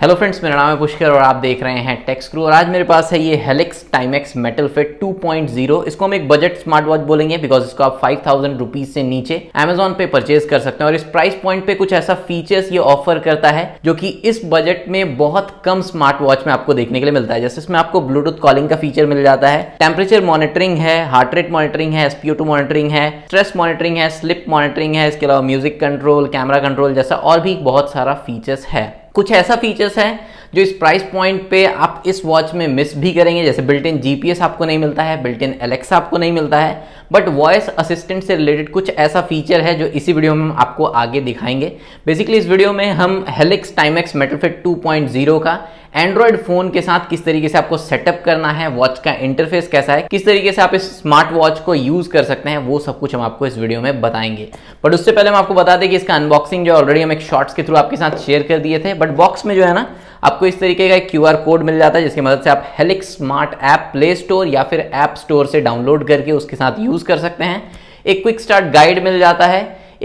hello friends मेरा नाम है पुष्कर और आप देख रहे हैं टेक्स क्रू और आज मेरे पास है ये हेलिक्स टाइमेक्स मेटल फिट 2.0 इसको हम एक बजट स्मार्ट वॉच बोलेंगे बिकॉज इसको आप फाइव थाउजेंड रुपीज से नीचे अमेजोन पे परचेज कर सकते हैं और इस प्राइस पॉइंट पे कुछ ऐसा फीचर्स ये ऑफर करता है जो कि इस बजट में बहुत कम स्मार्ट वॉच में आपको देखने के लिए मिलता है जैसे इसमें आपको ब्लूटूथ कॉलिंग का फीचर मिल जाता है टेम्परेचर मॉनिटरिंग है हार्ट रेट मॉनिटरिंग है एसपीओ टू मॉनिटरिंग है स्ट्रेस मॉनिटरिंग है स्लिप मॉनिटरिंग है इसके अलावा म्यूजिक कंट्रोल कैमरा कंट्रोल जैसा और भी बहुत सारा फीचर्स है कुछ ऐसा फीचर्स है जो इस प्राइस पॉइंट पे आप इस वॉच में मिस भी करेंगे जैसे बिल्ट इन जीपीएस आपको नहीं मिलता है बिल्ट इन एलेक्सा आपको नहीं मिलता है बट वॉइस असिस्टेंट से रिलेटेड कुछ ऐसा फीचर है जो इसी वीडियो में हम आपको आगे दिखाएंगे बेसिकली इस वीडियो में हम हेलिक्स टाइमेक्स पॉइंट जीरो का एंड्रॉयड फोन के साथ किस तरीके से आपको सेटअप करना है वॉच का इंटरफेस कैसा है किस तरीके से आप इस स्मार्ट वॉच को यूज कर सकते हैं वो सब कुछ हम आपको इस वीडियो में बताएंगे बट उससे पहले हम आपको बता दें कि इसका अनबॉक्सिंग जो ऑलरेडी हम एक शॉर्ट्स के थ्रू आपके साथ शेयर कर दिए थे बट बॉक्स में जो है ना आपको इस तरीके का एक क्यू कोड मिल जाता है जिसकी मदद से आप Helix smart app Play Store या फिर ऐप स्टोर से डाउनलोड करके उसके साथ यूज यूज़ कर सकते हैं एक क्विक स्टार्ट गाइड मिल जाता है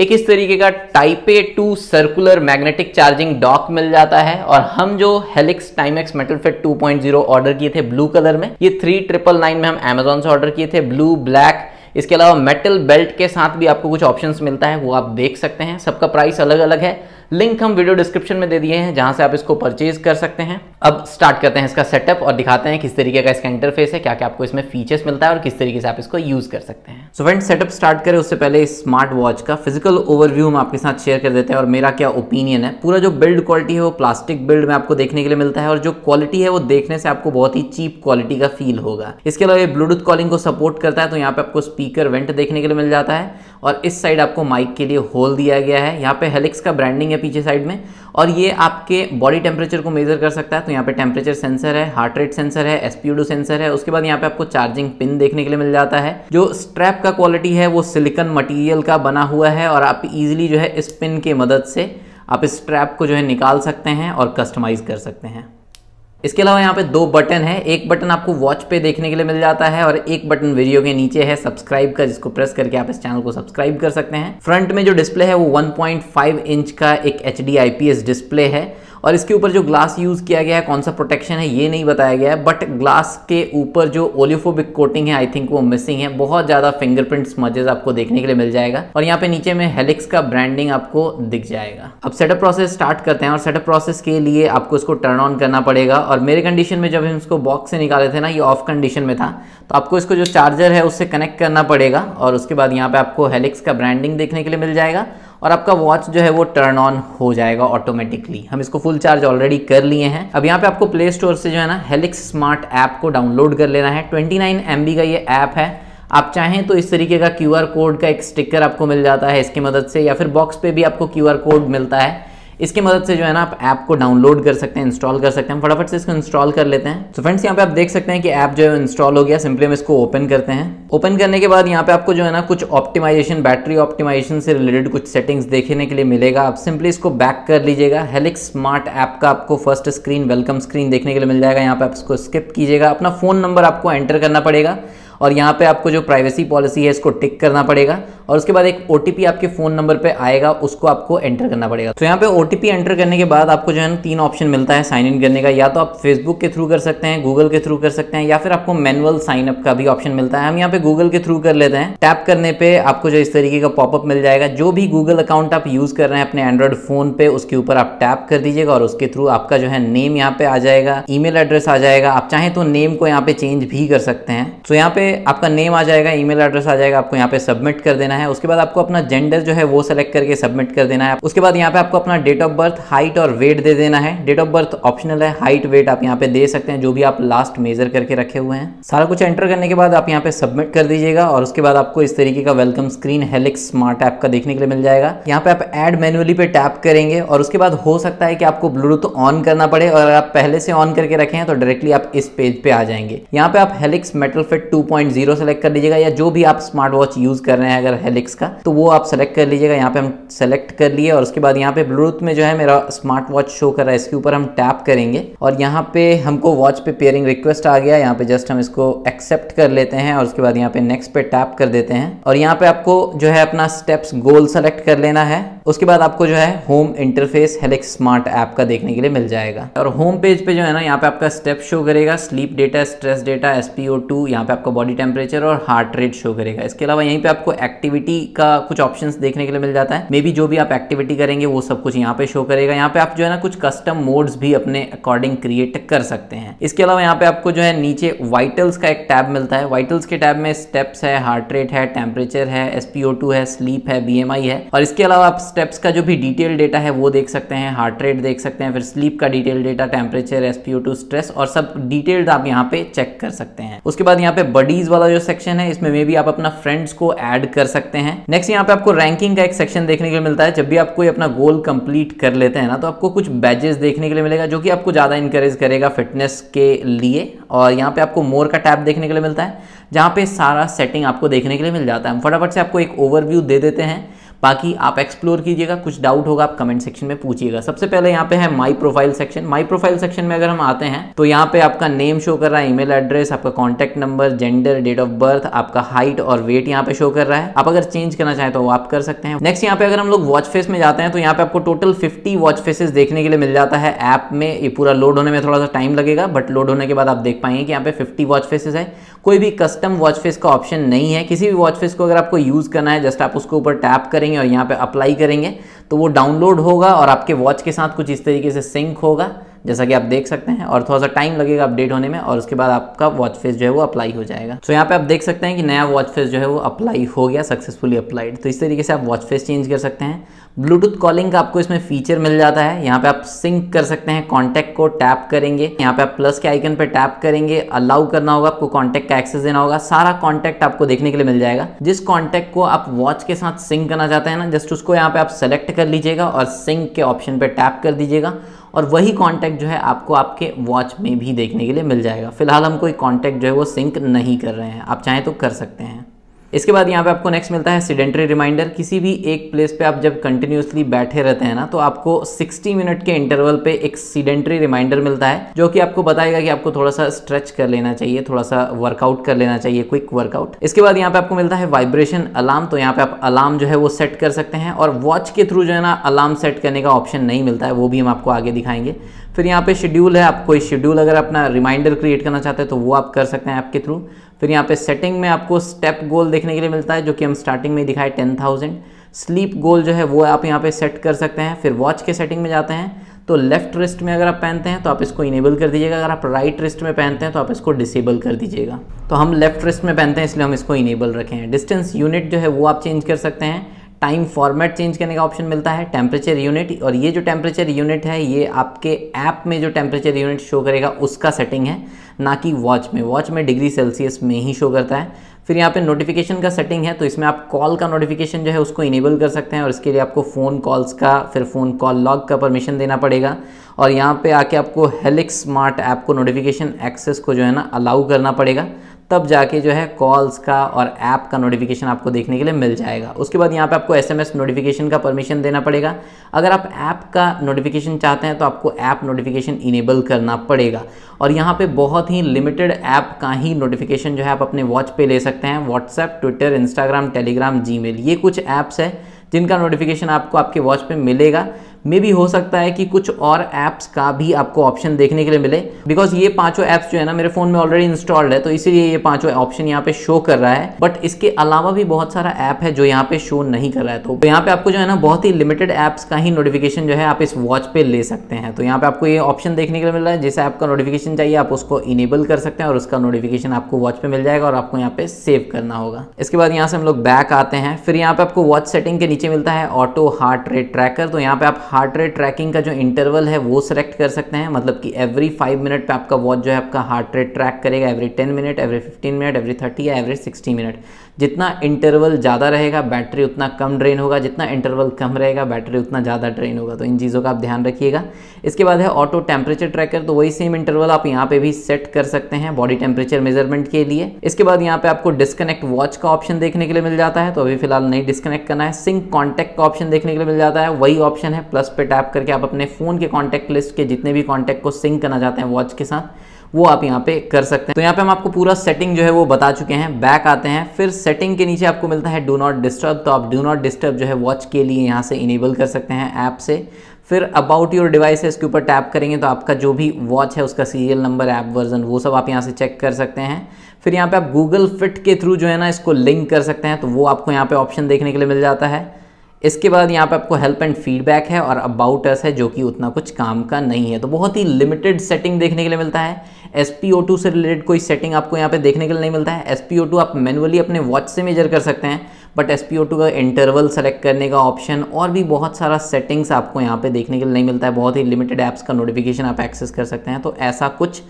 एक इस तरीके का टाइपे टू सर्कुलर मैग्नेटिक चार्जिंग डॉक मिल जाता है और हम जो Helix Timex metal fit 2.0 order किए थे ब्लू कलर में ये थ्री ट्रिपल नाइन में हम अमेजोन से ऑर्डर किए थे ब्लू ब्लैक इसके अलावा मेटल बेल्ट के साथ भी आपको कुछ ऑप्शंस मिलता है वो आप देख सकते हैं सबका प्राइस अलग अलग है लिंक हम वीडियो डिस्क्रिप्शन में दे दिए हैं जहां से आप इसको परचेज कर सकते हैं अब स्टार्ट करते हैं इसका सेटअप और दिखाते हैं किस तरीके का इसका इंटरफेस है क्या क्या आपको इसमें फीचर्स मिलता है और किस तरीके से आप इसको यूज़ कर सकते हैं सो फ्रेंड सेटअप स्टार्ट करें उससे पहले इस स्मार्ट वॉच का फिजिकल ओवरव्यू हम आपके साथ शेयर कर देते हैं और मेरा क्या ओपिनियन है पूरा जो बिल्ड क्वालिटी है वो प्लास्टिक बिल्ड में आपको देखने के लिए मिलता है और जो क्वालिटी है वो देखने से आपको बहुत ही चीप क्वालिटी का फील होगा इसके अलावा ये ब्लूटूथ कॉलिंग को सपोर्ट करता है तो यहाँ पे आपको स्पीकर वेंट देखने के लिए मिल जाता है और इस साइड आपको माइक के लिए होल दिया गया है यहाँ पे हेलिक्स का ब्रांडिंग है पीछे साइड में और ये आपके बॉडी टेम्परेचर को मेजर कर सकता है तो यहाँ पे टेम्परेचर सेंसर है हार्ट रेट सेंसर है एसपीडो सेंसर है उसके बाद यहाँ पे आपको चार्जिंग पिन देखने के लिए मिल जाता है जो स्ट्रैप का क्वालिटी है वो सिलिकन मटीरियल का बना हुआ है और आप इजिली जो है इस पिन की मदद से आप इस स्ट्रैप को जो है निकाल सकते हैं और कस्टमाइज़ कर सकते हैं इसके अलावा यहाँ पे दो बटन है एक बटन आपको वॉच पे देखने के लिए मिल जाता है और एक बटन वीडियो के नीचे है सब्सक्राइब का जिसको प्रेस करके आप इस चैनल को सब्सक्राइब कर सकते हैं फ्रंट में जो डिस्प्ले है वो 1.5 इंच का एक एच डी डिस्प्ले है और इसके ऊपर जो ग्लास यूज़ किया गया है कौन सा प्रोटेक्शन है ये नहीं बताया गया है बट ग्लास के ऊपर जो ओलिफोबिक कोटिंग है आई थिंक वो मिसिंग है बहुत ज़्यादा फिंगरप्रिंट स्मजेस आपको देखने के लिए मिल जाएगा और यहाँ पे नीचे में हेलिक्स का ब्रांडिंग आपको दिख जाएगा अब सेटअप प्रोसेस स्टार्ट करते हैं और सेटअप प्रोसेस के लिए आपको इसको टर्न ऑन करना पड़ेगा और मेरे कंडीशन में जब हम इसको बॉक्स से निकाले थे ना ये ऑफ कंडीशन में था तो आपको इसको जो चार्जर है उससे कनेक्ट करना पड़ेगा और उसके बाद यहाँ पे आपको हेलिक्स का ब्रांडिंग देखने के लिए मिल जाएगा और आपका वॉच जो है वो टर्न ऑन हो जाएगा ऑटोमेटिकली हम इसको फुल चार्ज ऑलरेडी कर लिए हैं अब यहाँ पे आपको प्ले स्टोर से जो है ना हेलिक्स स्मार्ट ऐप को डाउनलोड कर लेना है ट्वेंटी नाइन का ये ऐप है आप चाहें तो इस तरीके का क्यू कोड का एक स्टिकर आपको मिल जाता है इसकी मदद से या फिर बॉक्स पे भी आपको क्यू कोड मिलता है इसकी मदद से जो है ना आप ऐप को डाउनलोड कर सकते हैं इंस्टॉल कर सकते हैं फटाफट से इसको इंस्टॉल कर लेते हैं तो फ्रेंड्स यहाँ पे आप देख सकते हैं कि ऐप जो है इंस्टॉल हो गया सिंपली हम इसको ओपन करते हैं ओपन करने के बाद यहाँ पे आपको जो है ना कुछ ऑप्टिमाइजेशन बैटरी ऑप्टिमाइजेशन से रिलेटेड कुछ सेटिंग्स देखने के लिए मिलेगा आप सिंपली इसको बैक कर लीजिएगा हेलिक्स स्मार्ट ऐप का आपको फर्स्ट स्क्रीन वेलकम स्क्रीन देखने के लिए मिल जाएगा यहाँ पे आप इसको स्किप कीजिएगा अपना फोन नंबर आपको एंटर करना पड़ेगा और यहाँ पे आपको जो प्राइवेसी पॉलिसी है इसको टिक करना पड़ेगा और उसके बाद एक ओ आपके फ़ोन नंबर पर आएगा उसको आपको एंटर करना पड़ेगा तो यहाँ पे ओ एंटर करने के बाद आपको जो है तीन ऑप्शन मिलता है साइन इन करने का या तो आप फेसबुक के थ्रू कर सकते हैं गूगल के थ्रू कर सकते हैं या फिर आपको मैनुअल साइन अप का भी ऑप्शन मिलता है हम यहाँ पे गूगल के थ्रू कर लेते हैं टैप करने पे आपको जो इस तरीके का पॉपअप मिल जाएगा जो भी गूगल अकाउंट आप यूज़ कर रहे हैं अपने एंड्रॉइड फ़ोन पे उसके ऊपर आप टैप कर दीजिएगा और उसके थ्रू आपका जो है नेम यहाँ पे आ जाएगा ईमेल एड्रेस आ जाएगा आप चाहें तो नेम को यहाँ पे चेंज भी कर सकते हैं तो यहाँ पे आपका नेम आ जाएगा ईमेल एड्रेस आ जाएगा आपको यहाँ पे सबमिट कर देना है उसके बाद आपको अपना जेंडर जो है वो सेलेक्ट करके सबमिट कर देना है उसके बाद यहाँ पे आपको अपना डेट ऑफ बर्थ हाइट और वेट दे देना है डेट ऑफ बर्थ ऑप्शनल है हाइट वेट आप यहाँ पे दे सकते हैं जो भी आप लास्ट मेजर करके रखे हुए हैं सारा कुछ एंटर करने के बाद आप यहाँ पे सबमिट कर दीजिएगा और उसके बाद आपको इस तरीके का welcome screen Helix smart app का देखने के लिए मिल जाएगा यहाँ पे आप एड मैनुअली पे टैप करेंगे और उसके बाद हो सकता है कि आपको ब्लूटूथ ऑन करना पड़े और आप पहले से ऑन करके रखे हैं तो डायरेक्टली आप इस पेज पे आ जाएंगे यहाँ पे आप Helix metal fit two point zero select कर लीजिएगा या जो भी आप स्मार्ट वॉच यूज़ कर रहे हैं अगर हेलिक्स का तो वो आप सेलेक्ट कर लीजिएगा यहाँ पे हम सेलेक्ट कर लिए और उसके बाद यहाँ पे ब्लूटूथ में जो है मेरा स्मार्ट वॉच शो कर रहा है इसके ऊपर हम टैप करेंगे और यहाँ पे हमको वॉच पे पेयरिंग रिक्वेस्ट आ गया यहाँ पे जस्ट हम इसको एक्सेप्ट कर लेते हैं और उसके बाद यहाँ पे नेक्स्ट पे टैप कर देते हैं और यहाँ पे आपको जो है अपना स्टेप्स गोल सेलेक्ट कर लेना है उसके बाद आपको जो है home interface Helix smart app का देखने के लिए मिल जाएगा और होम पेज पे जो है ना यहाँ पे आपका स्टेप शो करेगा sleep data stress data SPO two यहाँ पे आपका बॉडी टेम्परेचर और हार्ट रेट शो करेगा इसके अलावा यहीं पे आपको एक्टिविटी का कुछ ऑप्शन देखने के लिए मिल जाता है मे बी जो भी आप एक्टिविटी करेंगे वो सब कुछ यहाँ पे शो करेगा यहाँ पे आप जो है ना कुछ कस्टम मोड्स भी अपने अकॉर्डिंग क्रिएट कर सकते हैं इसके अलावा यहाँ पे आपको जो है नीचे वाइटल्स का एक टैब मिलता है वाइटल्स के टैब में स्टेप्स है हार्ट रेट है टेम्परेचर है एसपीओ है स्लीप है बी है और इसके अलावा आप स्टेप्स का जो भी डिटेल डेटा है वो देख सकते हैं हार्ट रेट देख सकते हैं फिर स्लीप का detail data temperature SPO stress और सब डिटेल्ड आप यहाँ पे चेक कर सकते हैं उसके बाद यहाँ पे बडी स्टडीज वाला जो सेक्शन है इसमें मे भी आप अपना फ्रेंड्स को ऐड कर सकते हैं नेक्स्ट यहाँ पे आपको रैंकिंग का एक सेक्शन देखने के लिए मिलता है जब भी आप कोई अपना गोल कंप्लीट कर लेते हैं ना तो आपको कुछ बैजेस देखने के लिए मिलेगा जो कि आपको ज़्यादा इंकरेज करेगा फिटनेस के लिए और यहाँ पे आपको मोर का टैब देखने के लिए मिलता है जहाँ पे सारा सेटिंग आपको देखने के लिए मिल जाता है हम फटाफट से आपको एक ओवरव्यू दे देते हैं बाकी आप एक्सप्लोर कीजिएगा कुछ डाउट होगा आप कमेंट सेक्शन में पूछिएगा सबसे पहले यहाँ पे है my profile section my profile section में अगर हम आते हैं तो यहाँ पे आपका नेम शो कर रहा है ईमेल एड्रेस आपका contact number gender date of birth आपका हाइट और वेट यहाँ पे शो कर रहा है आप अगर चेंज करना चाहें तो वो आप कर सकते हैं नेक्स्ट यहाँ पे अगर हम लोग वॉच फेस में जाते हैं तो यहाँ पे आपको टोटल फिफ्टी वॉच फेसेस देखने के लिए मिल जाता है ऐप में ये पूरा लोड होने में थोड़ा सा टाइम लगेगा बट लोड होने के बाद आप देख पाएंगे कि यहाँ पे फिफ्टी वॉच फेसेस है कोई भी कस्टम वॉच फेस का ऑप्शन नहीं है किसी भी वॉच फेस को अगर आपको यूज करना है जस्ट आप उसके ऊपर टैप करेंगे करेंगे और यहाँ पे अप्लाई करेंगे तो वो डाउनलोड होगा और आपके वॉच के साथ कुछ इस तरीके से सिंक होगा जैसा कि आप देख सकते हैं और थोड़ा सा टाइम लगेगा अपडेट होने में और उसके बाद आपका वॉच फेस जो है वो अप्लाई हो जाएगा तो so, यहाँ पे आप देख सकते हैं कि नया वॉच फेस जो है वो अप्लाई हो गया सक्सेसफुली अप्लाइड तो इस तरीके से आप वॉच फेस चेंज कर सकते हैं ब्लूटूथ कॉलिंग का आपको इसमें फीचर मिल जाता है यहाँ पे आप सिंक कर सकते हैं कॉन्टैक्ट को टैप करेंगे यहाँ पे आप प्लस के आइकन पे टैप करेंगे अलाउ करना होगा आपको कॉन्टैक्ट का एक्सेस देना होगा सारा कॉन्टैक्ट आपको देखने के लिए मिल जाएगा जिस कॉन्टैक्ट को आप वॉच के साथ सिंक करना चाहते हैं ना जस्ट उसको यहाँ पे आप सेलेक्ट कर लीजिएगा और सिंक के ऑप्शन पर टैप कर दीजिएगा और वही कॉन्टैक्ट जो है आपको आपके वॉच में भी देखने के लिए मिल जाएगा फिलहाल हम कोई कॉन्टैक्ट जो है वो सिंक नहीं कर रहे हैं आप चाहें तो कर सकते हैं इसके बाद यहाँ पे आपको नेक्स्ट मिलता है सीडेंट्री रिमाइंडर किसी भी एक प्लेस पे आप जब कंटिन्यूसली बैठे रहते हैं ना तो आपको 60 मिनट के इंटरवल पे एक सीडेंट्री रिमाइंडर मिलता है जो कि आपको बताएगा कि आपको थोड़ा सा स्ट्रेच कर लेना चाहिए थोड़ा सा वर्कआउट कर लेना चाहिए क्विक वर्कआउट इसके बाद यहाँ पे आपको मिलता है वाइब्रेशन अलार्म तो यहाँ पे आप अलार्म जो है वो सेट कर सकते हैं और वॉच के थ्रू जो है ना अलार्म सेट करने का ऑप्शन नहीं मिलता है वो भी हम आपको आगे दिखाएंगे फिर यहाँ पे शेड्यूल है आप कोई शेड्यूल अगर अपना रिमाइंडर क्रिएट करना चाहते हैं तो वो आप कर सकते हैं ऐप के थ्रू फिर तो यहाँ पे सेटिंग में आपको स्टेप गोल देखने के लिए मिलता है जो कि हम स्टार्टिंग में दिखाए टेन थाउजेंड स्लीप गोल जो है वो आप यहाँ पे सेट कर सकते हैं फिर वॉच के सेटिंग में जाते हैं तो लेफ्ट रिस्ट में अगर आप पहनते हैं तो आप इसको इनेबल कर दीजिएगा अगर आप राइट रिस्ट में पहनते हैं तो आप इसको डिसेबल कर दीजिएगा तो हम लेफ्ट रिस्ट में पहनते हैं इसलिए हम इसको इनेबल रखें डिस्टेंस यूनिट जो है वो आप चेंज कर सकते हैं टाइम फॉर्मेट चेंज करने का ऑप्शन मिलता है टेम्परेचर यूनिट और ये जो टेम्परेचर यूनिट है ये आपके ऐप में जो टेम्परेचर यूनिट शो करेगा उसका सेटिंग है ना कि वॉच में वॉच में डिग्री सेल्सियस में ही शो करता है फिर यहाँ पे नोटिफिकेशन का सेटिंग है तो इसमें आप कॉल का नोटिफिकेशन जो है उसको इनेबल कर सकते हैं और इसके लिए आपको फ़ोन कॉल्स का फिर फ़ोन कॉल लॉग का परमिशन देना पड़ेगा और यहाँ पे आके आपको हेलिक्स स्मार्ट ऐप को नोटिफिकेशन एक्सेस को जो है ना अलाउ करना पड़ेगा तब जाके जो है कॉल्स का और ऐप का नोटिफिकेशन आपको देखने के लिए मिल जाएगा उसके बाद यहाँ पे आपको एसएमएस नोटिफिकेशन का परमिशन देना पड़ेगा अगर आप ऐप का नोटिफिकेशन चाहते हैं तो आपको ऐप नोटिफिकेशन इनेबल करना पड़ेगा और यहाँ पे बहुत ही लिमिटेड ऐप का ही नोटिफिकेशन जो है आप अपने वॉच पर ले सकते हैं व्हाट्सएप ट्विटर इंस्टाग्राम टेलीग्राम जी ये कुछ ऐप्स है जिनका नोटिफिकेशन आपको आपके वॉच पर मिलेगा मे भी हो सकता है कि कुछ और ऐप्स का भी आपको ऑप्शन देखने के लिए मिले बिकॉज ये पांचों ऐप्स जो है ना मेरे फोन में ऑलरेडी इंस्टॉल्ड है तो इसीलिए ये पांचों ऑप्शन यहाँ पे शो कर रहा है बट इसके अलावा भी बहुत सारा ऐप है जो यहाँ पे शो नहीं कर रहा है तो, यहाँ पे आपको जो है ना बहुत ही लिमिटेड ऐप्स का ही नोटिफिकेशन जो है आप इस वॉच पे ले सकते हैं तो यहाँ पे आपको ये ऑप्शन देखने के लिए मिल रहा है जैसे ऐप का नोटिफिकेशन चाहिए आप उसको इनेबल कर सकते हैं और उसका नोटिफिकेशन आपको वॉच पे मिल जाएगा और आपको यहाँ पे सेव करना होगा इसके बाद यहाँ से हम लोग बैक आते हैं फिर यहाँ पे आपको वॉच सेटिंग के नीचे मिलता है ऑटो हार्ट रेट ट्रैकर तो यहाँ पे आप हार्ट रेट ट्रैकिंग का जो इंटरवल है वो सेलेक्ट कर सकते हैं मतलब कि एवरी फाइव मिनट पे आपका वॉच जो है आपका हार्ट रेट ट्रैक करेगा every ten minute every fifteen minute every thirty या एवरी सिक्सटी मिनट जितना इंटरवल ज़्यादा रहेगा बैटरी उतना कम ड्रेन होगा जितना इंटरवल कम रहेगा बैटरी उतना ज़्यादा ड्रेन होगा तो इन चीज़ों का आप ध्यान रखिएगा इसके बाद है ऑटो टेम्परेचर ट्रैकर तो वही सेम इंटरवल आप यहाँ पे भी सेट कर सकते हैं बॉडी टेम्परेचर मेजरमेंट के लिए इसके बाद यहाँ पे आपको डिस्कनेक्ट वॉच का ऑप्शन देखने के लिए मिल जाता है तो अभी फिलहाल नहीं डिस्कनेक्ट करना है सिंक कॉन्टैक्ट का ऑप्शन देखने के लिए मिल जाता है वही ऑप्शन है प्लस पे टैप करके आप अपने फ़ोन के कॉन्टैक्ट लिस्ट के जितने भी कॉन्टैक्ट को सिंक करना चाहते हैं वॉच के साथ वो आप यहाँ पे कर सकते हैं तो यहाँ पे हम आपको पूरा सेटिंग जो है वो बता चुके हैं बैक आते हैं फिर सेटिंग के नीचे आपको मिलता है डो नॉट डिस्टर्ब तो आप डो नॉट डिस्टर्ब जो है वॉच के लिए यहाँ से इनेबल कर सकते हैं ऐप से फिर अबाउट योर डिवाइस है इसके ऊपर टैप करेंगे तो आपका जो भी वॉच है उसका सीरियल नंबर ऐप वर्जन वो सब आप यहाँ से चेक कर सकते हैं फिर यहाँ पे आप गूगल फिट के थ्रू जो है ना इसको लिंक कर सकते हैं तो वो आपको यहाँ पे ऑप्शन देखने के लिए मिल जाता है इसके बाद यहाँ पे आपको हेल्प एंड फीडबैक है और अबाउट अस है जो कि उतना कुछ काम का नहीं है तो बहुत ही लिमिटेड सेटिंग देखने के लिए मिलता है एस से रिलेटेड कोई सेटिंग आपको यहाँ पे देखने के लिए नहीं मिलता है एस आप मैनुअली अपने वॉच से मेजर कर सकते हैं बट एस का इंटरवल सेलेक्ट करने का ऑप्शन और भी बहुत सारा सेटिंग्स आपको यहाँ पे देखने के लिए नहीं मिलता है बहुत ही लिमिटेड ऐप्स का नोटिफिकेशन आप एक्सेस कर सकते हैं तो ऐसा कुछ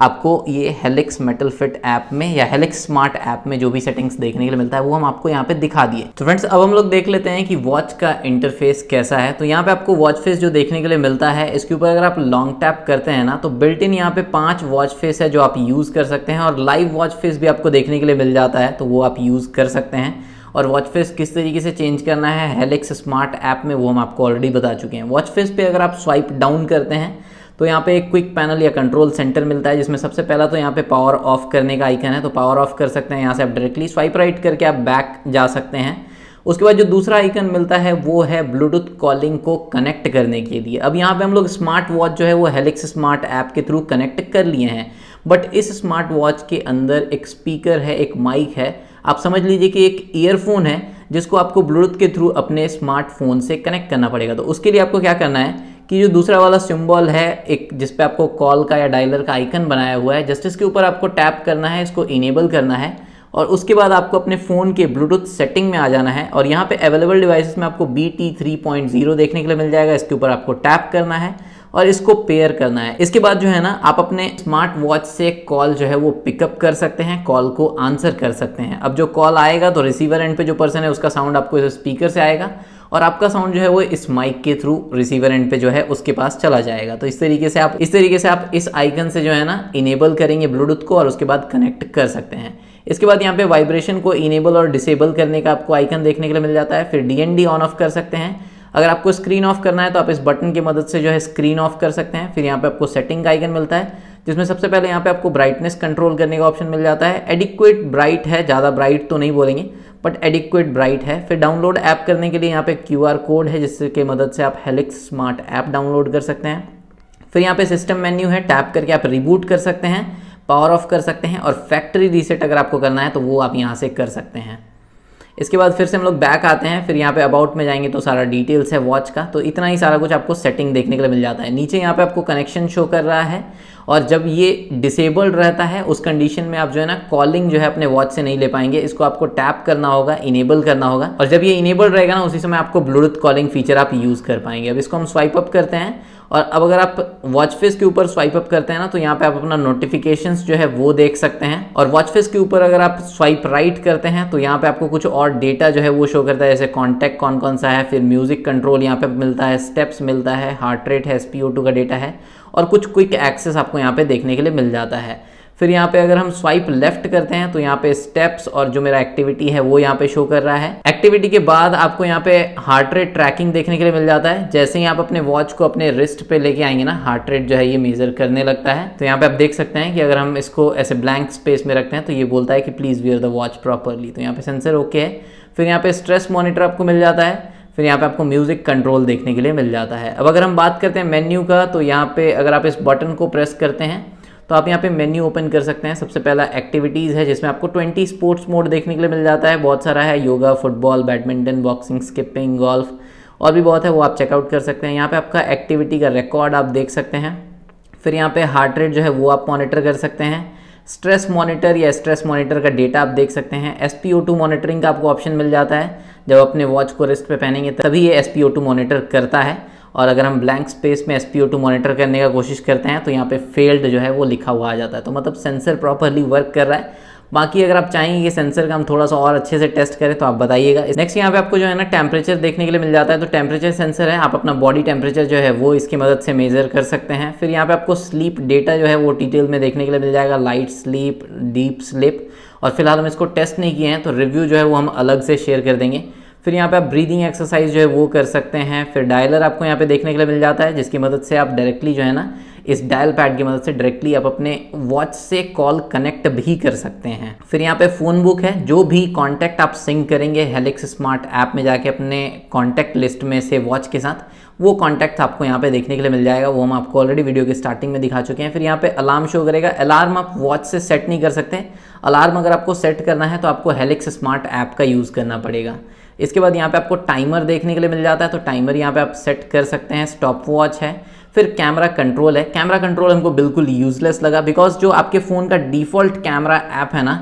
आपको ये हेलिक्स मेटल फिट ऐप में या हेलिक्स स्मार्ट ऐप में जो भी सेटिंग्स देखने के लिए मिलता है वो हम आपको यहाँ पे दिखा दिए तो फ्रेंड्स अब हम लोग देख लेते हैं कि वॉच का इंटरफेस कैसा है तो यहाँ पे आपको वॉच फेस जो देखने के लिए मिलता है इसके ऊपर अगर आप लॉन्ग टैप करते हैं ना तो बिल्ट इन यहाँ पे पांच वॉच फेस है जो आप यूज़ कर सकते हैं और लाइव वॉच फेस भी आपको देखने के लिए मिल जाता है तो वो आप यूज़ कर सकते हैं और वॉच फेस किस तरीके से चेंज करना है हेलिक्स स्मार्ट ऐप में वो हम आपको ऑलरेडी बता चुके हैं वॉच फेस पे अगर आप स्वाइप डाउन करते हैं तो यहाँ पे एक क्विक पैनल या कंट्रोल सेंटर मिलता है जिसमें सबसे पहला तो यहाँ पे पावर ऑफ करने का आइकन है तो पावर ऑफ कर सकते हैं यहाँ से आप डायरेक्टली स्वाइप राइट करके आप बैक जा सकते हैं उसके बाद जो दूसरा आइकन मिलता है वो है ब्लूटूथ कॉलिंग को कनेक्ट करने के लिए अब यहाँ पे हम लोग स्मार्ट वॉच जो है वो हेलिक्स स्मार्ट ऐप के थ्रू कनेक्ट कर लिए हैं बट इस स्मार्ट वॉच के अंदर एक स्पीकर है एक माइक है आप समझ लीजिए कि एक ईयरफोन है जिसको आपको ब्लूटूथ के थ्रू अपने स्मार्टफोन से कनेक्ट करना पड़ेगा तो उसके लिए आपको क्या करना है कि जो दूसरा वाला सिंबल है एक जिस पे आपको कॉल का या डायलर का आइकन बनाया हुआ है जस्ट इसके ऊपर आपको टैप करना है इसको इनेबल करना है और उसके बाद आपको अपने फ़ोन के ब्लूटूथ सेटिंग में आ जाना है और यहाँ पे अवेलेबल डिवाइसेस में आपको B T three point zero देखने के लिए मिल जाएगा इसके ऊपर आपको टैप करना है और इसको पेयर करना है इसके बाद जो है ना आप अपने स्मार्ट वॉच से कॉल जो है वो पिकअप कर सकते हैं कॉल को आंसर कर सकते हैं अब जो कॉल आएगा तो रिसीवर एंड पे जो पर्सन है उसका साउंड आपको स्पीकर से आएगा और आपका साउंड जो है वो इस माइक के थ्रू रिसीवर एंड पे जो है उसके पास चला जाएगा तो इस तरीके से आप इस तरीके से आप इस आइकन से जो है ना इनेबल करेंगे ब्लूटूथ को और उसके बाद कनेक्ट कर सकते हैं इसके बाद यहाँ पे वाइब्रेशन को इनेबल और डिसेबल करने का आपको आइकन देखने के लिए मिल जाता है फिर डी ऑन ऑफ कर सकते हैं अगर आपको स्क्रीन ऑफ करना है तो आप इस बटन की मदद से जो है स्क्रीन ऑफ कर सकते हैं फिर यहाँ पे आपको सेटिंग का आइकन मिलता है जिसमें सबसे पहले यहाँ पे आपको ब्राइटनेस कंट्रोल करने का ऑप्शन मिल जाता है एडिक्वेट ब्राइट है ज़्यादा ब्राइट तो नहीं बोलेंगे बट एडिक्वेट ब्राइट है फिर डाउनलोड ऐप करने के लिए यहाँ पे क्यू कोड है जिसके मदद से आप हेलिक्स स्मार्ट ऐप डाउनलोड कर सकते हैं फिर यहाँ पे सिस्टम मेन्यू है टैप करके आप रिबूट कर सकते हैं पावर ऑफ कर सकते हैं और फैक्ट्री रीसेट अगर आपको करना है तो वो आप यहाँ से कर सकते हैं इसके बाद फिर से हम लोग बैक आते हैं फिर यहाँ पे अबाउट में जाएंगे तो सारा डिटेल्स है वॉच का तो इतना ही सारा कुछ आपको सेटिंग देखने के लिए मिल जाता है नीचे यहाँ पे आपको कनेक्शन शो कर रहा है और जब ये डिसेबल्ड रहता है उस कंडीशन में आप जो है ना कॉलिंग जो है अपने वॉच से नहीं ले पाएंगे इसको आपको टैप करना होगा इनेबल करना होगा और जब ये इनेबल रहेगा ना उसी समय आपको ब्लूटूथ कॉलिंग फीचर आप यूज़ कर पाएंगे अब इसको हम स्वाइप अप करते हैं और अब अगर आप वॉच फेस के ऊपर स्वाइप अप करते हैं ना तो यहाँ पे आप अपना नोटिफिकेशंस जो है वो देख सकते हैं और वॉच फेस के ऊपर अगर आप स्वाइप राइट करते हैं तो यहाँ पे आपको कुछ और डेटा जो है वो शो करता है जैसे कॉन्टैक्ट कौन कौन सा है फिर म्यूजिक कंट्रोल यहाँ पे मिलता है स्टेप्स मिलता है हार्ट रेट है एस का डेटा है और कुछ क्विक एक्सेस आपको यहाँ पे देखने के लिए मिल जाता है फिर यहाँ पे अगर हम स्वाइप लेफ्ट करते हैं तो यहाँ पे स्टेप्स और जो मेरा एक्टिविटी है वो यहाँ पे शो कर रहा है एक्टिविटी के बाद आपको यहाँ पे हार्ट रेट ट्रैकिंग देखने के लिए मिल जाता है जैसे ही आप अपने वॉच को अपने रिस्ट पे लेके आएंगे ना हार्ट रेट जो है ये मेजर करने लगता है तो यहाँ पे आप देख सकते हैं कि अगर हम इसको ऐसे ब्लैंक स्पेस में रखते हैं तो ये बोलता है कि please wear the watch properly तो यहाँ पे सेंसर ओके है फिर यहाँ पे स्ट्रेस मॉनिटर आपको मिल जाता है फिर यहाँ पे आपको म्यूज़िक कंट्रोल देखने के लिए मिल जाता है अब अगर हम बात करते हैं मेन्यू का तो यहाँ पे अगर आप इस बटन को प्रेस करते हैं तो आप यहाँ पे मेन्यू ओपन कर सकते हैं सबसे पहला एक्टिविटीज़ है जिसमें आपको 20 स्पोर्ट्स मोड देखने के लिए मिल जाता है बहुत सारा है yoga football badminton boxing skipping golf और भी बहुत है वो आप चेकआउट कर सकते हैं यहाँ पर आपका एक्टिविटी का रिकॉर्ड आप देख सकते हैं फिर यहाँ पर हार्ट रेट जो है वो आप मॉनिटर कर सकते हैं स्ट्रेस मॉनिटर या स्ट्रेस मॉनिटर का डेटा आप देख सकते हैं S P O two monitoring का आपको ऑप्शन मिल जाता है जब अपने वॉच को रिस्ट पे पहनेंगे तभी ये S P O two monitor करता है और अगर हम ब्लैंक स्पेस में एस पी मॉनिटर करने का कोशिश करते हैं तो यहाँ पे फेल्ड जो है वो लिखा हुआ आ जाता है तो मतलब सेंसर प्रॉपरली वर्क कर रहा है बाकी अगर आप चाहेंगे ये सेंसर का हम थोड़ा सा और अच्छे से टेस्ट करें तो आप बताइएगा नेक्स्ट यहाँ पे आपको जो है ना टेम्परेचर देखने के लिए मिल जाता है तो टेम्परेचर सेंसर है आप अपना बॉडी टेम्परेचर जो है वो इसकी मदद से मेजर कर सकते हैं फिर यहाँ पे आपको स्लीप डेटा जो है वो डिटेल में देखने के लिए मिल जाएगा लाइट स्लीप डीप स्लिप और फिलहाल हम इसको टेस्ट नहीं किए हैं तो रिव्यू जो है वो हम अलग से शेयर कर देंगे फिर यहाँ पे आप ब्रीदिंग एक्सरसाइज जो है वो कर सकते हैं फिर डायलर आपको यहाँ पे देखने के लिए मिल जाता है जिसकी मदद से आप डायरेक्टली जो है ना इस डायल पैड की मदद से डायरेक्टली आप अपने वॉच से कॉल कनेक्ट भी कर सकते हैं फिर यहाँ पे फ़ोन बुक है जो भी कॉन्टैक्ट आप सिंक करेंगे हेलिक्स स्मार्ट ऐप में जाके अपने कॉन्टैक्ट लिस्ट में से वॉच के साथ वो कॉन्टैक्ट आपको यहाँ पे देखने के लिए मिल जाएगा वो हम आपको ऑलरेडी वीडियो के स्टार्टिंग में दिखा चुके हैं फिर यहाँ पे अलार्म शो करेगा अलार्म आप वॉच से सेट नहीं कर सकते अलार्म अगर आपको सेट करना है तो आपको हेलिक्स स्मार्ट ऐप का यूज़ करना पड़ेगा इसके बाद यहाँ पे आपको टाइमर देखने के लिए मिल जाता है तो टाइमर यहाँ पे आप सेट कर सकते हैं स्टॉप वॉच है फिर कैमरा कंट्रोल है कैमरा कंट्रोल हमको बिल्कुल यूजलेस लगा बिकॉज जो आपके फ़ोन का डिफ़ॉल्ट कैमरा ऐप है ना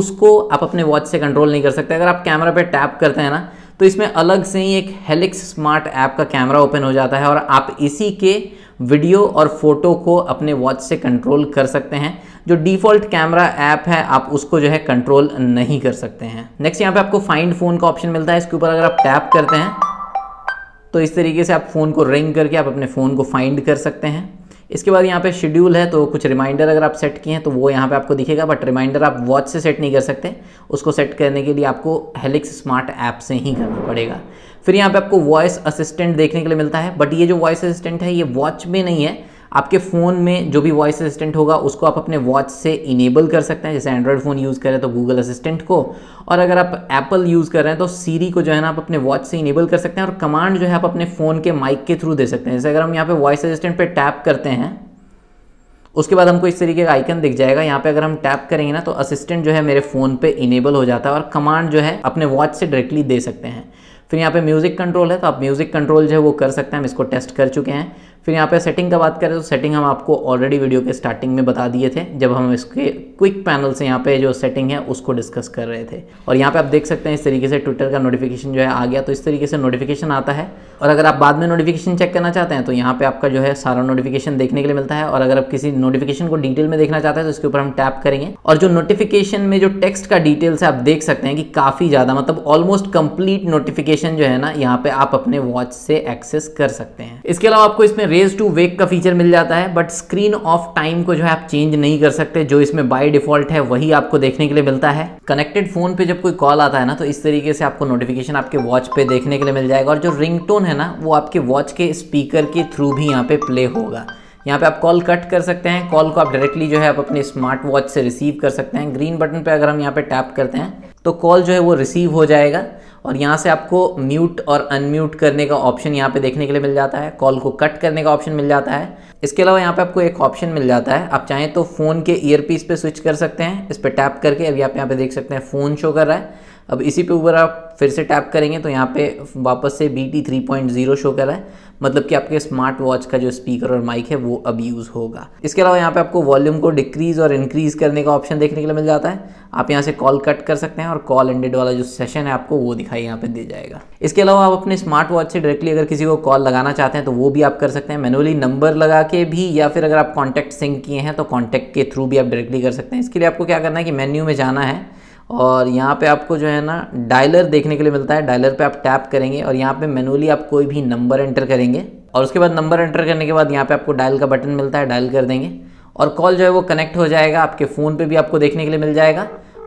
उसको आप अपने वॉच से कंट्रोल नहीं कर सकते अगर आप कैमरा पे टैप करते हैं ना तो इसमें अलग से ही एक हेलिक्स स्मार्ट ऐप का कैमरा ओपन हो जाता है और आप इसी के वीडियो और फोटो को अपने वॉच से कंट्रोल कर सकते हैं जो डिफ़ॉल्ट कैमरा ऐप है आप उसको जो है कंट्रोल नहीं कर सकते हैं नेक्स्ट यहाँ पे आपको फाइंड फ़ोन का ऑप्शन मिलता है इसके ऊपर अगर आप टैप करते हैं तो इस तरीके से आप फ़ोन को रिंग करके आप अपने फ़ोन को फाइंड कर सकते हैं इसके बाद यहाँ पे शेड्यूल है तो कुछ रिमाइंडर अगर आप सेट किए हैं तो वो यहाँ पे आपको दिखेगा बट रिमाइंडर आप वॉच से सेट नहीं कर सकते उसको सेट करने के लिए आपको हेलिक्स स्मार्ट ऐप से ही करना पड़ेगा फिर यहाँ पे आपको वॉइस असिस्टेंट देखने के लिए मिलता है बट ये जो वॉइस असिस्टेंट है ये वॉच में नहीं है आपके फ़ोन में जो भी वॉइस असिस्टेंट होगा उसको आप अपने वॉच से इनेबल कर सकते हैं जैसे एंड्रॉयड फ़ोन यूज़ करें तो गूगल असिस्टेंट को और अगर आप एप्पल यूज़ कर रहे हैं तो सीरी को जो है ना आप अपने वॉच से इनेबल कर सकते हैं और कमांड जो है आप अपने फ़ोन के माइक के थ्रू दे सकते हैं जैसे अगर हम यहाँ पर वॉइस असिस्टेंट पर टैप करते हैं उसके बाद हमको इस तरीके का आइकन दिख जाएगा यहाँ पे अगर हम टैप करेंगे ना तो असिस्टेंट जो है मेरे फ़ोन पे इनेबल हो जाता है और कमांड जो है अपने वॉच से डायरेक्टली दे सकते हैं फिर यहाँ पे म्यूज़िक कंट्रोल है तो आप म्यूज़िक कंट्रोल जो है वो कर सकते हैं हम इसको टेस्ट कर चुके हैं फिर यहाँ पे सेटिंग का बात करें तो सेटिंग हम आपको ऑलरेडी वीडियो के स्टार्टिंग में बता दिए थे जब हम इसके क्विक पैनल से यहाँ पे जो सेटिंग है उसको डिस्कस कर रहे थे और यहाँ पे आप देख सकते हैं इस तरीके से ट्विटर का नोटिफिकेशन जो है आ गया तो इस तरीके से नोटिफिकेशन आता है और अगर आप बाद में नोटिफिकेशन चेक करना चाहते हैं तो यहाँ पर आपका जो है सारा नोटिफिकेशन देखने के लिए मिलता है और अगर आप किसी नोटिफिकेशन को डिटेल में देखना चाहते हैं तो इसके ऊपर हम टैप करेंगे और जो नोटिफिकेशन में जो टेक्स्ट का डिटेल्स है आप देख सकते हैं कि काफ़ी ज़्यादा मतलब ऑलमोस्ट कंप्लीट नोटिफिकेशन जो है ना यहाँ पे आप अपने वॉच से एक्सेस कर सकते हैं इसके अलावा आपको इसमें रेज टू वेक का फीचर मिल जाता है बट स्क्रीन ऑफ टाइम को जो है आप चेंज नहीं कर सकते जो इसमें बाय डिफॉल्ट है वही आपको देखने के लिए मिलता है कनेक्टेड फोन पे जब कोई कॉल आता है ना तो इस तरीके से आपको नोटिफिकेशन आपके वॉच पे देखने के लिए मिल जाएगा और जो रिंग है ना वो आपके वॉच के स्पीकर के थ्रू भी यहाँ पे प्ले होगा यहाँ पे आप कॉल कट कर सकते हैं कॉल को आप डायरेक्टली जो है आप अपने स्मार्ट वॉच से रिसीव कर सकते हैं ग्रीन बटन पे अगर हम यहाँ पे टैप करते हैं तो कॉल जो है वो रिसीव हो जाएगा और यहाँ से आपको म्यूट और अनम्यूट करने का ऑप्शन यहाँ पे देखने के लिए मिल जाता है कॉल को कट करने का ऑप्शन मिल जाता है इसके अलावा यहाँ पे आपको एक ऑप्शन मिल जाता है आप चाहें तो फ़ोन के ईयरपीस पे स्विच कर सकते हैं इस पर टैप करके अभी आप यहाँ पे देख सकते हैं फ़ोन शो कर रहा है अब इसी पे ऊपर आप फिर से टैप करेंगे तो यहाँ पे वापस से B T three point zero show कर रहा है मतलब कि आपके स्मार्ट वॉच का जो स्पीकर और माइक है वो अब यूज़ होगा इसके अलावा यहाँ पे आपको वॉल्यूम को डिक्रीज़ और इंक्रीज करने का ऑप्शन देखने के लिए मिल जाता है आप यहाँ से कॉल कट कर सकते हैं और कॉल एंडेड वाला जो सेशन है आपको वो दिखाई यहाँ पे दे जाएगा इसके अलावा आप अपने स्मार्ट वॉच से डायरेक्टली अगर किसी को कॉल लगाना चाहते हैं तो वो भी आप कर सकते हैं मैनुअली नंबर लगा के भी या फिर अगर आप कॉन्टैक्ट सिंक किए हैं तो कॉन्टैक्ट के थ्रू भी आप डायरेक्टली कर सकते हैं इसके लिए आपको क्या करना है कि मेन्यू में जाना है और यहाँ पे आपको जो है ना डायलर देखने के लिए मिलता है डायलर पे आप टैप करेंगे और यहाँ पे मैनुअली आप कोई भी नंबर एंटर करेंगे और उसके बाद नंबर एंटर करने के बाद यहाँ पे आपको डायल का बटन मिलता है डायल कर देंगे और कॉल जो है वो कनेक्ट हो जाएगा आपके फ़ोन पे भी आपको देखने के लिए मिल जाएगा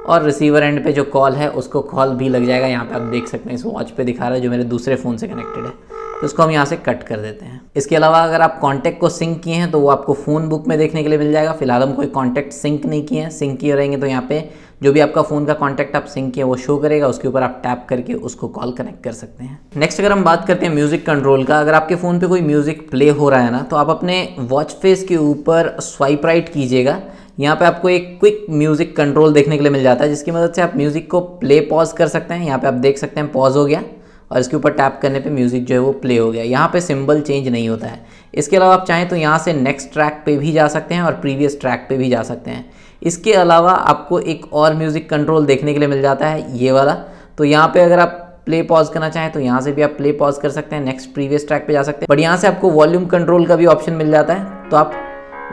और रिसीवर एंड पे जो कॉल है उसको कॉल भी लग जाएगा यहाँ पे आप देख सकते हैं इस वॉच पे दिखा रहा है जो मेरे दूसरे फ़ोन से कनेक्टेड है तो इसको हम यहाँ से कट कर देते हैं इसके अलावा अगर आप कॉन्टैक्ट को सिंक किए हैं तो वो आपको फ़ोन बुक में देखने के लिए मिल जाएगा फिलहाल हम कोई कॉन्टैक्ट सिंक नहीं किए हैं सिंक किए रहेंगे तो यहाँ पे जो भी आपका फ़ोन का कॉन्टैक्ट आप सिंक किया वो शो करेगा उसके ऊपर आप टैप करके उसको कॉल कनेक्ट कर सकते हैं नेक्स्ट अगर हम बात करते हैं म्यूज़िक कंट्रोल का अगर आपके फ़ोन पे कोई म्यूज़िक प्ले हो रहा है ना तो आप अपने वॉच फेस के ऊपर स्वाइप राइट कीजिएगा यहाँ पे आपको एक क्विक म्यूज़िक कंट्रोल देखने के लिए मिल जाता है जिसकी मदद से आप म्यूज़िक को प्ले पॉज कर सकते हैं यहाँ पे आप देख सकते हैं पॉज हो गया और इसके ऊपर टैप करने पे म्यूज़िक जो है वो प्ले हो गया यहाँ पे सिंबल चेंज नहीं होता है इसके अलावा आप चाहें तो यहाँ से नेक्स्ट ट्रैक पे भी जा सकते हैं और प्रीवियस ट्रैक पे भी जा सकते हैं इसके अलावा आपको एक और म्यूज़िक कंट्रोल देखने के लिए मिल जाता है ये वाला तो यहाँ पर अगर आप प्ले पॉज करना चाहें तो यहाँ से भी आप प्ले पॉज कर सकते हैं नेक्स्ट प्रीवियस ट्रैक पर जा सकते हैं बट यहाँ से आपको वॉल्यूम कंट्रोल का भी ऑप्शन मिल जाता है तो आप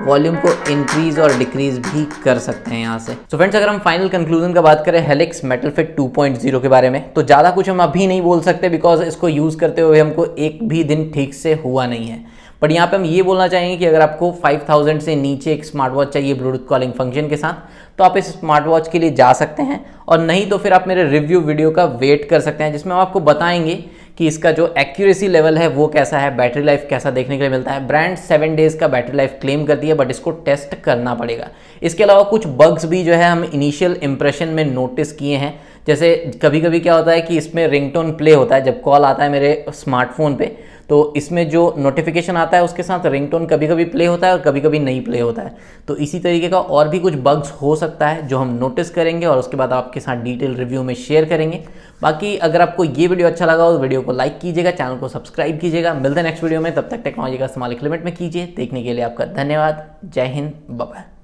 वॉल्यूम को इंक्रीज और डिक्रीज भी कर सकते हैं यहाँ से तो so फ्रेंड्स अगर हम फाइनल कंक्लूजन का बात करें हेलिक्स मेटल फिट 2.0 के बारे में तो ज़्यादा कुछ हम अभी नहीं बोल सकते बिकॉज इसको यूज़ करते हुए हमको एक भी दिन ठीक से हुआ नहीं है बट यहाँ पे हम ये बोलना चाहेंगे कि अगर आपको 5000 से नीचे एक स्मार्ट वॉच चाहिए ब्लूटूथ कॉलिंग फंक्शन के साथ तो आप इस स्मार्ट वॉच के लिए जा सकते हैं और नहीं तो फिर आप मेरे रिव्यू वीडियो का वेट कर सकते हैं जिसमें हम आपको बताएंगे कि इसका जो एक्यूरेसी लेवल है वो कैसा है बैटरी लाइफ कैसा देखने के लिए मिलता है ब्रांड सेवन डेज़ का बैटरी लाइफ क्लेम करती है बट इसको टेस्ट करना पड़ेगा इसके अलावा कुछ बग्स भी जो है हम इनिशियल इंप्रेशन में नोटिस किए हैं जैसे कभी कभी क्या होता है कि इसमें रिंगटोन प्ले होता है जब कॉल आता है मेरे स्मार्टफोन पर तो इसमें जो नोटिफिकेशन आता है उसके साथ रिंगटोन कभी कभी प्ले होता है और कभी कभी नहीं प्ले होता है तो इसी तरीके का और भी कुछ बग्स हो सकता है जो हम नोटिस करेंगे और उसके बाद आपके साथ डिटेल रिव्यू में शेयर करेंगे बाकी अगर आपको ये वीडियो अच्छा लगा हो तो वीडियो को लाइक कीजिएगा चैनल को सब्सक्राइब कीजिएगा मिलते हैं नेक्स्ट वीडियो में तब तक टेक्नोलॉजी का इस्तेमाल एक लिमिट में कीजिए देखने के लिए आपका धन्यवाद जय हिंद बाबा